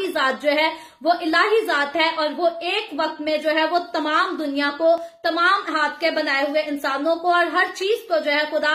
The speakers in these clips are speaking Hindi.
की जात जो है वो इलाही जात है और वो एक वक्त में जो है वो तमाम दुनिया को तमाम हाथ के बनाए हुए इंसानों को और हर चीज को जो है खुदा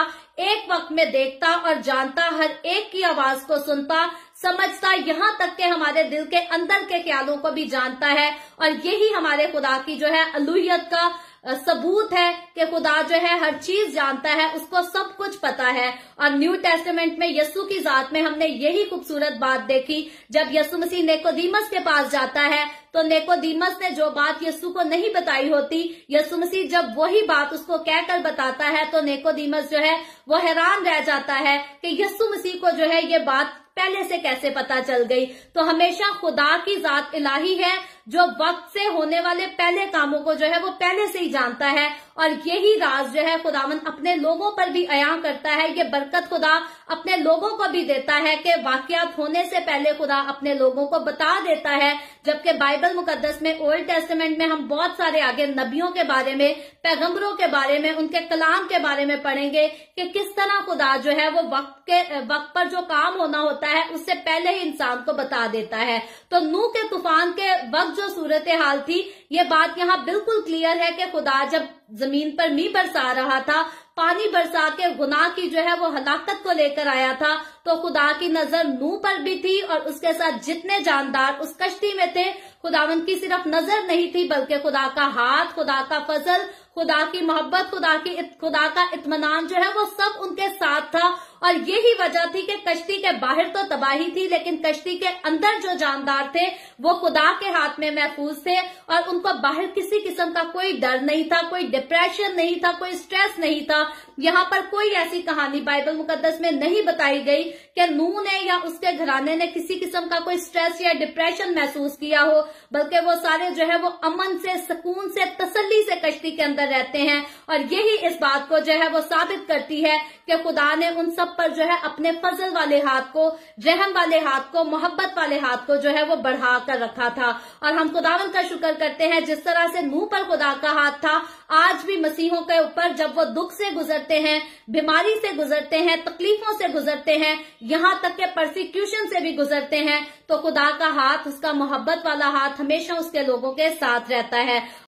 एक वक्त में देखता और जानता हर एक की आवाज को सुनता समझता यहाँ तक के हमारे दिल के अंदर के ख्यालों को भी जानता है और यही हमारे खुदा की जो है अलूहियत का सबूत है कि खुदा जो है हर चीज जानता है उसको सब कुछ पता है और न्यू टेस्टमेंट में यस्सु की जात में हमने यही खूबसूरत बात देखी जब यस्सु मसीह नेकोदीमस के पास जाता है तो नेकोदीमस ने जो बात यस्सु को नहीं बताई होती यस्सु मसीह जब वही बात उसको कहकर बताता है तो नेकोदीमस जो है वो हैरान रह जाता है कि यस्सु मसीह को जो है ये बात पहले से कैसे पता चल गई तो हमेशा खुदा की जात इलाही है जो वक्त से होने वाले पहले कामों को जो है वो पहले से ही जानता है और यही राज जो है खुदावन अपने लोगों पर भी अयाम करता है ये बरकत खुदा अपने लोगों को भी देता है कि वाकयात होने से पहले खुदा अपने लोगों को बता देता है जबकि बाइबल मुकदस में ओल्ड टेस्टमेंट में हम बहुत सारे आगे नबियों के बारे में पैगम्बरों के बारे में उनके कलाम के बारे में पढ़ेंगे कि किस तरह खुदा जो है वो वक्त के वक्त पर जो काम होना होता है उससे पहले ही इंसान को बता देता है तो नू के तूफान के वक्त जो सूरत हाल थी ये बात यहाँ बिल्कुल क्लियर है कि खुदा जब जमीन पर मी बरसा रहा था पानी बरसा के गुनाह की जो है वो हलाकत को लेकर आया था तो खुदा की नजर नूह पर भी थी और उसके साथ जितने जानदार उस कश्ती में थे खुदावन की सिर्फ नजर नहीं थी बल्कि खुदा का हाथ खुदा का फजल खुदा की मोहब्बत खुदा की खुदा का इतमान जो है वो सब उनके साथ था और यही वजह थी कि कश्ती के बाहर तो तबाही थी लेकिन कश्ती के अंदर जो जानदार थे वो खुदा के हाथ में महफूज थे और उनको बाहर किसी किस्म का कोई डर नहीं था कोई डिप्रेशन नहीं था कोई स्ट्रेस नहीं था यहाँ पर कोई ऐसी कहानी बाइबल मुकदस में नहीं बताई गई कि नू ने या उसके घराने ने किसी किस्म का कोई स्ट्रेस या डिप्रेशन महसूस किया हो बल्कि वो सारे जो है वो अमन से सुकून से तसली से कश्ती के अंदर अंदर रहते हैं और यही इस बात को जो है वो साबित करती है कि खुदा ने उन सब पर जो है अपने फजल वाले हाथ को रहम वाले हाथ को मोहब्बत वाले हाथ को जो है वो बढ़ा कर रखा था और हम खुदावन का शुक्र करते हैं जिस तरह से मुंह पर खुदा का हाथ था आज भी मसीहों के ऊपर जब वो दुख से गुजरते हैं बीमारी से गुजरते हैं तकलीफों से गुजरते हैं यहां तक के प्रोसिक्यूशन से भी गुजरते हैं तो खुदा का हाथ उसका मोहब्बत वाला हाथ हमेशा उसके लोगों के साथ रहता है